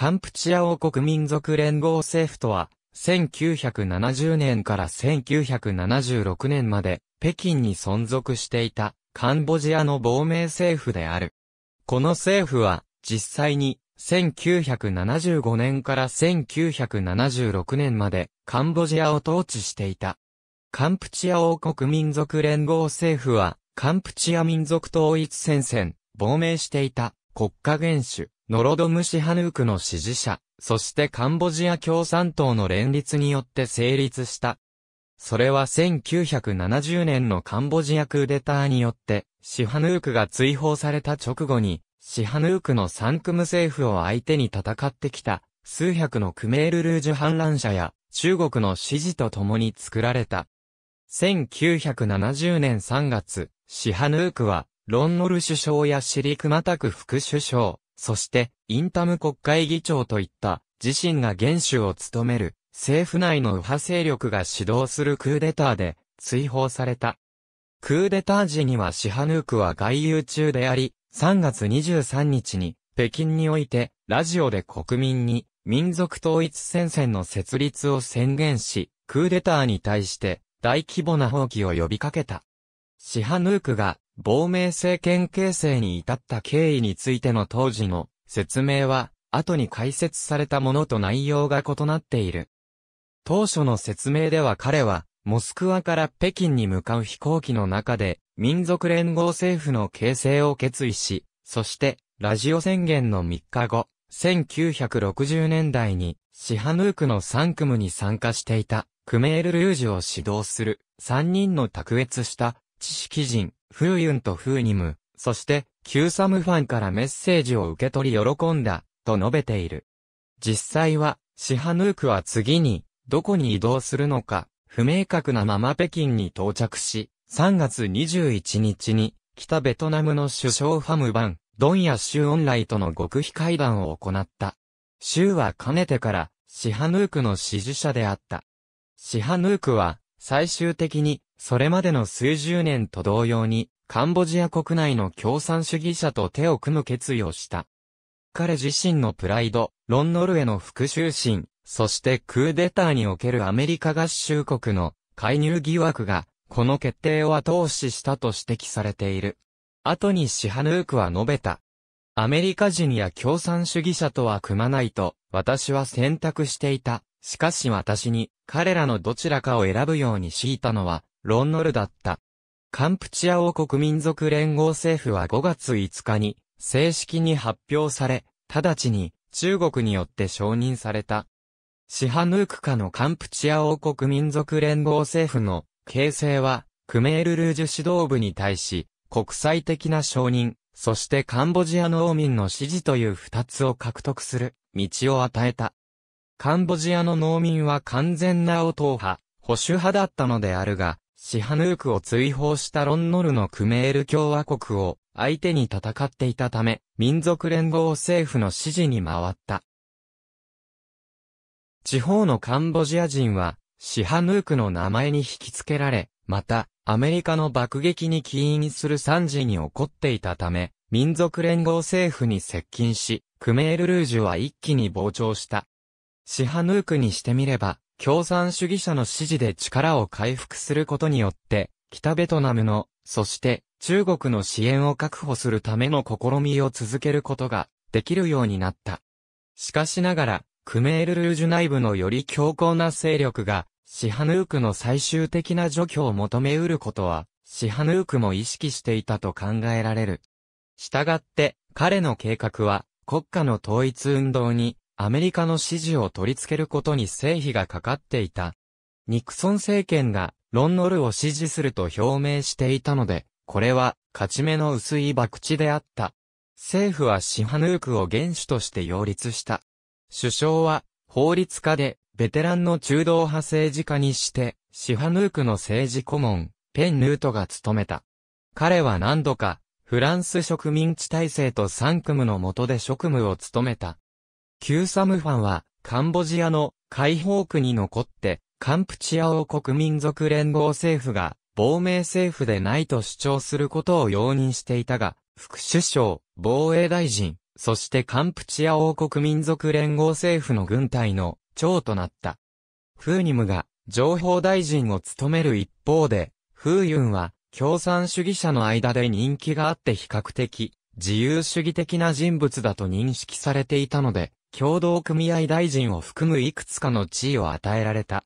カンプチア王国民族連合政府とは、1970年から1976年まで、北京に存続していた、カンボジアの亡命政府である。この政府は、実際に、1975年から1976年まで、カンボジアを統治していた。カンプチア王国民族連合政府は、カンプチア民族統一戦線、亡命していた、国家元首、ノロドムシハヌークの支持者、そしてカンボジア共産党の連立によって成立した。それは1970年のカンボジアクーデターによって、シハヌークが追放された直後に、シハヌークのサンクム政府を相手に戦ってきた、数百のクメールルージュ反乱者や、中国の支持と共に作られた。1970年3月、シハヌークは、ロンノル首相やシリクマタク副首相、そして、インタム国会議長といった、自身が元首を務める、政府内の右派勢力が指導するクーデターで、追放された。クーデター時にはシハヌークは外遊中であり、3月23日に、北京において、ラジオで国民に、民族統一戦線の設立を宣言し、クーデターに対して、大規模な放棄を呼びかけた。シハヌークが亡命政権形成に至った経緯についての当時の説明は、後に解説されたものと内容が異なっている。当初の説明では彼は、モスクワから北京に向かう飛行機の中で、民族連合政府の形成を決意し、そして、ラジオ宣言の3日後、1960年代に、シハヌークの3組に参加していた、クメール・ルージュを指導する、3人の卓越した知識人、フーユンとフーニム、そして、キューサムファンからメッセージを受け取り喜んだ、と述べている。実際は、シハヌークは次に、どこに移動するのか、不明確なまま北京に到着し、3月21日に、北ベトナムの首相ファムバン、ドンやンライとの極秘会談を行った。州はかねてから、シハヌークの支持者であった。シハヌークは、最終的に、それまでの数十年と同様に、カンボジア国内の共産主義者と手を組む決意をした。彼自身のプライド、ロンノルへの復讐心、そしてクーデターにおけるアメリカ合衆国の介入疑惑が、この決定を後押ししたと指摘されている。後にシハヌークは述べた。アメリカ人や共産主義者とは組まないと、私は選択していた。しかし私に、彼らのどちらかを選ぶように強いたのは、ロンノルだった。カンプチア王国民族連合政府は5月5日に正式に発表され、直ちに中国によって承認された。シハヌーク下のカンプチア王国民族連合政府の形成は、クメールルージュ指導部に対し、国際的な承認、そしてカンボジアの王民の支持という二つを獲得する道を与えた。カンボジアの農民は完全な王党派、保守派だったのであるが、シハヌークを追放したロンノルのクメール共和国を相手に戦っていたため、民族連合政府の支持に回った。地方のカンボジア人は、シハヌークの名前に引き付けられ、また、アメリカの爆撃に起因する惨事に起こっていたため、民族連合政府に接近し、クメール・ルージュは一気に膨張した。シハヌークにしてみれば、共産主義者の支持で力を回復することによって、北ベトナムの、そして中国の支援を確保するための試みを続けることができるようになった。しかしながら、クメール・ルージュ内部のより強硬な勢力が、シハヌークの最終的な除去を求めうることは、シハヌークも意識していたと考えられる。したがって、彼の計画は、国家の統一運動にアメリカの支持を取り付けることに成否がかかっていた。ニクソン政権がロンノルを支持すると表明していたので、これは勝ち目の薄い博打であった。政府はシハヌークを元首として擁立した。首相は法律家でベテランの中道派政治家にして、シハヌークの政治顧問、ペン・ヌートが務めた。彼は何度か、フランス植民地体制と三組の下で職務を務めた。キューサムファンは、カンボジアの解放区に残って、カンプチア王国民族連合政府が、亡命政府でないと主張することを容認していたが、副首相、防衛大臣、そしてカンプチア王国民族連合政府の軍隊の長となった。フーニムが情報大臣を務める一方で、フーユンは共産主義者の間で人気があって比較的自由主義的な人物だと認識されていたので、協同組合大臣を含むいくつかの地位を与えられた。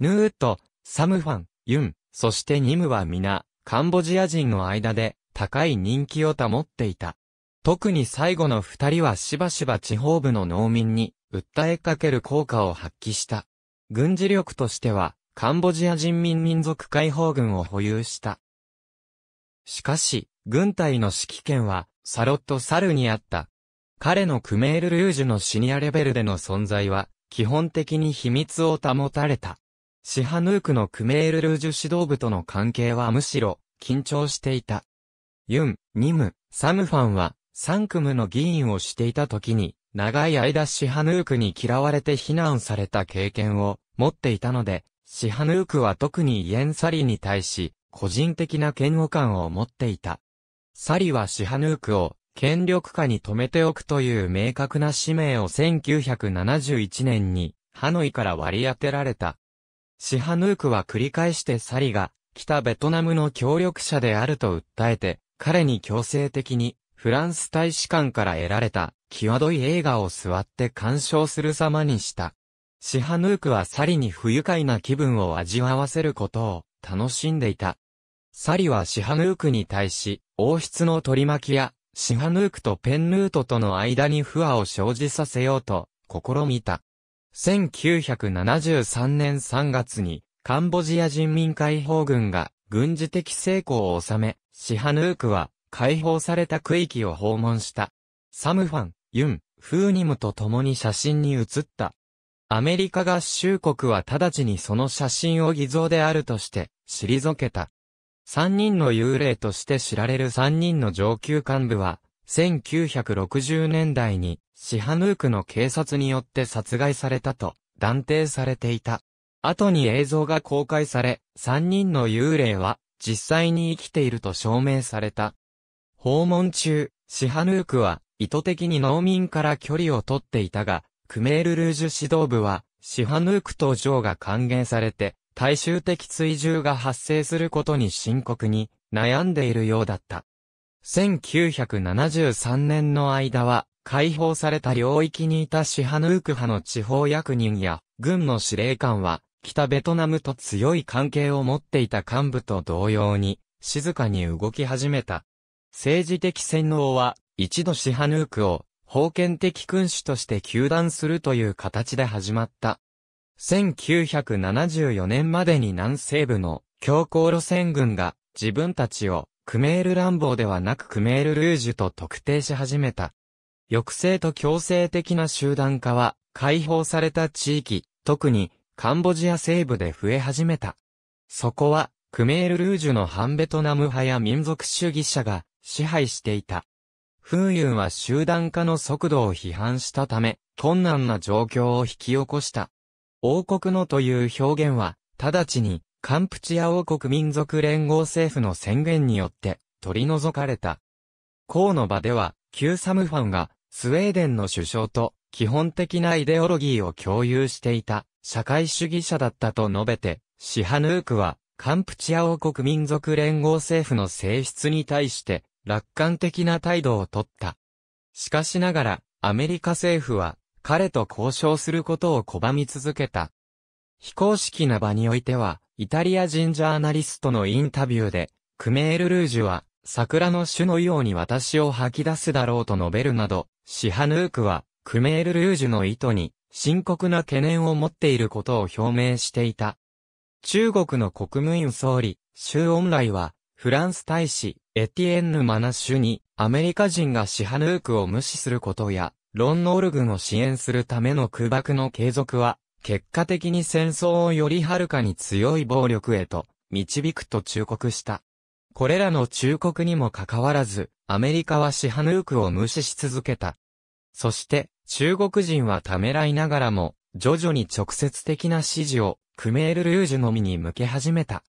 ヌーット、サムファン、ユン、そしてニムは皆、カンボジア人の間で高い人気を保っていた。特に最後の二人はしばしば地方部の農民に訴えかける効果を発揮した。軍事力としては、カンボジア人民民族解放軍を保有した。しかし、軍隊の指揮権は、サロット・サルにあった、彼のクメール・ルージュのシニアレベルでの存在は、基本的に秘密を保たれた。シハヌークのクメール・ルージュ指導部との関係はむしろ、緊張していた。ユン、ニム、サムファンは、サンクムの議員をしていた時に、長い間シハヌークに嫌われて非難された経験を持っていたので、シハヌークは特にイエン・サリに対し、個人的な嫌悪感を持っていた。サリはシハヌークを権力下に止めておくという明確な使命を1971年にハノイから割り当てられた。シハヌークは繰り返してサリが北ベトナムの協力者であると訴えて、彼に強制的にフランス大使館から得られた際どい映画を座って鑑賞する様にした。シハヌークはサリに不愉快な気分を味わわせることを楽しんでいた。サリはシハヌークに対し、王室の取り巻きやシハヌークとペンヌートとの間に不和を生じさせようと、試みた。1973年3月に、カンボジア人民解放軍が、軍事的成功を収め、シハヌークは、解放された区域を訪問した。サムファン、ユン、フーニムと共に写真に写った。アメリカ合衆国は直ちにその写真を偽造であるとして、退けた。三人の幽霊として知られる三人の上級幹部は、1960年代に、シハヌークの警察によって殺害されたと、断定されていた。後に映像が公開され、三人の幽霊は、実際に生きていると証明された。訪問中、シハヌークは、意図的に農民から距離を取っていたが、クメールルージュ指導部は、シハヌークとジョーが還元されて、大衆的追従が発生することに深刻に悩んでいるようだった。1973年の間は、解放された領域にいたシハヌーク派の地方役人や、軍の司令官は、北ベトナムと強い関係を持っていた幹部と同様に、静かに動き始めた。政治的洗脳は、一度シハヌークを、封建的君主として求断するという形で始まった。1974年までに南西部の強硬路線軍が自分たちをクメール乱暴ではなくクメールルージュと特定し始めた。抑制と強制的な集団化は解放された地域、特にカンボジア西部で増え始めた。そこはクメールルージュの反ベトナム派や民族主義者が支配していた。ユンは集団化の速度を批判したため、困難な状況を引き起こした。王国のという表現は、直ちに、カンプチア王国民族連合政府の宣言によって、取り除かれた。公の場では、旧サムファンが、スウェーデンの首相と、基本的なイデオロギーを共有していた、社会主義者だったと述べて、シハヌークは、カンプチア王国民族連合政府の性質に対して、楽観的な態度をとった。しかしながら、アメリカ政府は、彼と交渉することを拒み続けた。非公式な場においては、イタリア人ジャーナリストのインタビューで、クメール・ルージュは、桜の種のように私を吐き出すだろうと述べるなど、シハヌークは、クメール・ルージュの意図に、深刻な懸念を持っていることを表明していた。中国の国務院総理、周恩来は、フランス大使、エティエンヌ・マナッシュに、アメリカ人がシハヌークを無視することや、ロンノール軍を支援するための空爆の継続は、結果的に戦争をよりはるかに強い暴力へと導くと忠告した。これらの忠告にもかかわらず、アメリカはシハヌークを無視し続けた。そして、中国人はためらいながらも、徐々に直接的な指示を、クメール・ルージュのみに向け始めた。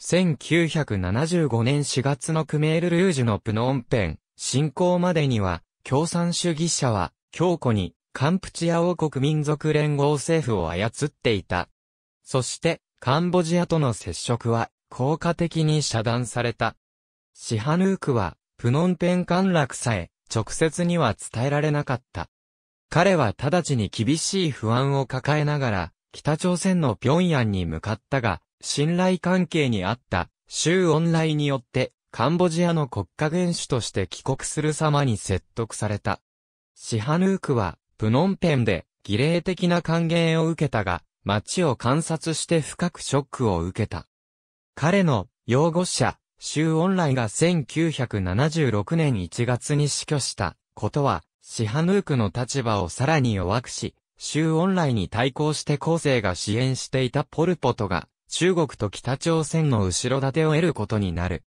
1975年4月のクメール・ルージュのプノンペン、侵攻までには、共産主義者は、強固に、カンプチア王国民族連合政府を操っていた。そして、カンボジアとの接触は、効果的に遮断された。シハヌークは、プノンペン陥落さえ、直接には伝えられなかった。彼は直ちに厳しい不安を抱えながら、北朝鮮の平壌に向かったが、信頼関係にあった、周恩来によってカンボジアの国家元首として帰国する様に説得された。シハヌークは、プノンペンで、儀礼的な歓迎を受けたが、街を観察して深くショックを受けた。彼の擁護者、シュ来オンライが1976年1月に死去したことは、シハヌークの立場をさらに弱くし、シュ来オンライに対抗して後世が支援していたポルポトが、中国と北朝鮮の後ろ盾を得ることになる。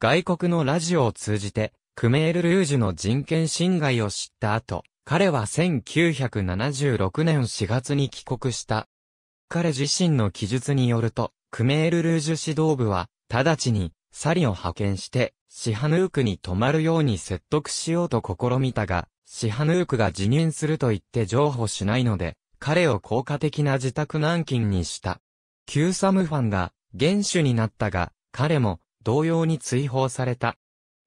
外国のラジオを通じて、クメール・ルージュの人権侵害を知った後、彼は1976年4月に帰国した。彼自身の記述によると、クメール・ルージュ指導部は、直ちに、サリを派遣して、シハヌークに泊まるように説得しようと試みたが、シハヌークが辞任すると言って譲歩しないので、彼を効果的な自宅軟禁にした。旧サムファンが、元首になったが、彼も、同様に追放された。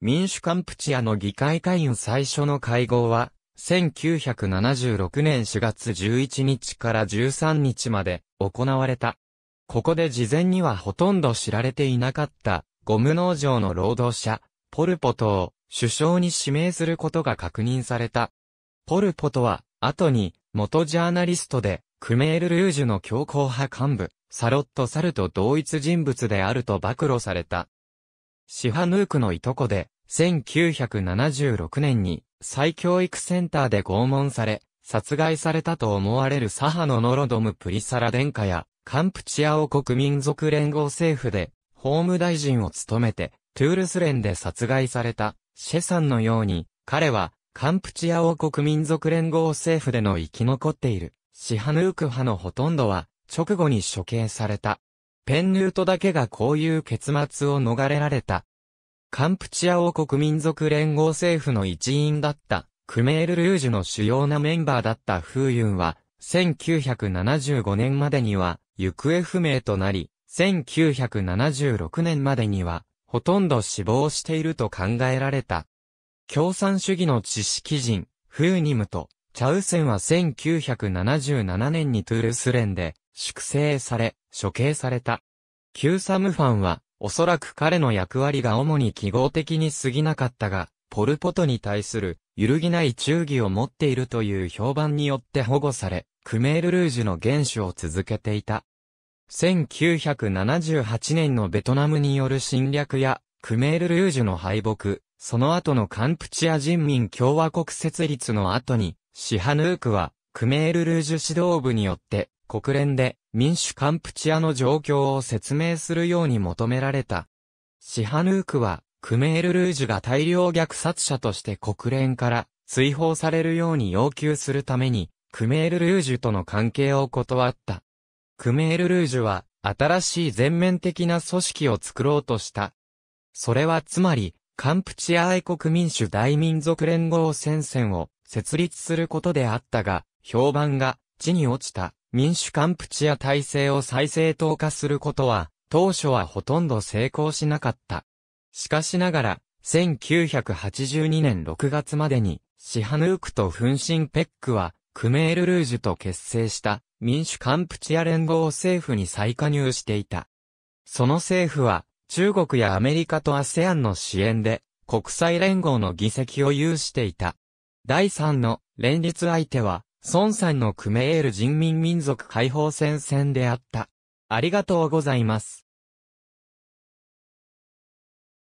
民主カンプチアの議会会員最初の会合は、1976年4月11日から13日まで行われた。ここで事前にはほとんど知られていなかったゴム農場の労働者、ポルポトを首相に指名することが確認された。ポルポトは後に元ジャーナリストでクメール・ルージュの強硬派幹部、サロット・サルと同一人物であると暴露された。シハヌークのいとこで、1976年に再教育センターで拷問され、殺害されたと思われるサハのノロドム・プリサラ殿下や、カンプチア王国民族連合政府で、法務大臣を務めて、トゥールス連で殺害された、シェさんのように、彼は、カンプチア王国民族連合政府での生き残っている、シハヌーク派のほとんどは、直後に処刑された。ペンヌートだけがこういう結末を逃れられた。カンプチア王国民族連合政府の一員だった、クメール・ルージュの主要なメンバーだったフーユンは、1975年までには、行方不明となり、1976年までには、ほとんど死亡していると考えられた。共産主義の知識人、フーニムと、チャウセンは1977年にトゥールスレンで、粛清され、処刑された。キューサムファンは、おそらく彼の役割が主に記号的に過ぎなかったが、ポルポトに対する揺るぎない忠義を持っているという評判によって保護され、クメールルージュの元首を続けていた。1978年のベトナムによる侵略や、クメールルージュの敗北、その後のカンプチア人民共和国設立の後に、シハヌークは、クメールルージュ指導部によって、国連で民主カンプチアの状況を説明するように求められた。シハヌークは、クメール・ルージュが大量虐殺者として国連から追放されるように要求するために、クメール・ルージュとの関係を断った。クメール・ルージュは、新しい全面的な組織を作ろうとした。それはつまり、カンプチア愛国民主大民族連合戦線を設立することであったが、評判が地に落ちた。民主カンプチア体制を再正当化することは、当初はほとんど成功しなかった。しかしながら、1982年6月までに、シハヌークとフンシンペックは、クメールルージュと結成した民主カンプチア連合政府に再加入していた。その政府は、中国やアメリカとアセアンの支援で、国際連合の議席を有していた。第3の連立相手は、孫さんのクメール人民民族解放戦線であった。ありがとうございます。